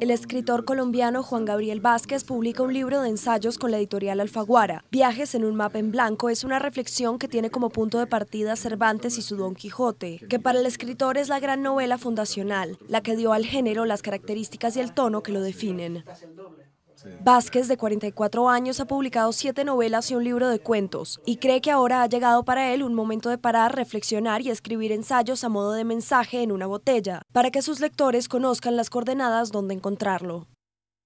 El escritor colombiano Juan Gabriel Vázquez publica un libro de ensayos con la editorial Alfaguara. Viajes en un mapa en blanco es una reflexión que tiene como punto de partida Cervantes y su Don Quijote, que para el escritor es la gran novela fundacional, la que dio al género las características y el tono que lo definen. Vázquez, de 44 años, ha publicado siete novelas y un libro de cuentos y cree que ahora ha llegado para él un momento de parar, reflexionar y escribir ensayos a modo de mensaje en una botella, para que sus lectores conozcan las coordenadas donde encontrarlo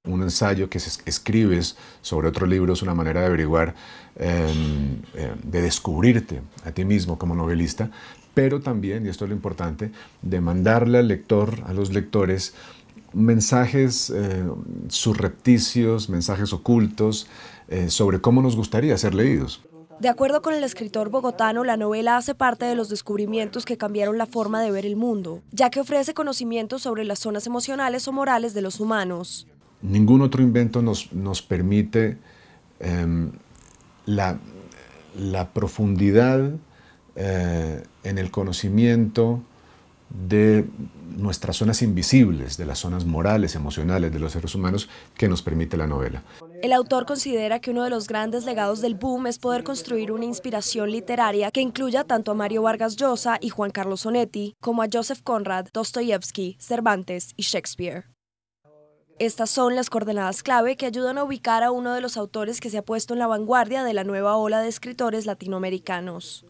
un ensayo que escribes sobre otro libro es una manera de averiguar, em, em, de descubrirte a ti mismo como novelista, pero también, y esto es lo importante, de mandarle al lector, a los lectores, mensajes eh, surrepticios, mensajes ocultos eh, sobre cómo nos gustaría ser leídos. De acuerdo con el escritor bogotano, la novela hace parte de los descubrimientos que cambiaron la forma de ver el mundo, ya que ofrece conocimientos sobre las zonas emocionales o morales de los humanos. Ningún otro invento nos, permite em, la, profundidad eh, en el conocimiento de nuestras zonas invisibles, de las zonas morales, emocionales de los seres humanos que nos permite la novela. El autor considera que uno de los grandes legados del boom es poder construir una inspiración literaria que incluya tanto a Mario Vargas Llosa y Juan Carlos Sonetti, como a Joseph Conrad, Dostoyevsky, Cervantes y Shakespeare. Estas son las coordenadas clave que ayudan a ubicar a uno de los autores que se ha puesto en la vanguardia de la nueva ola de escritores latinoamericanos.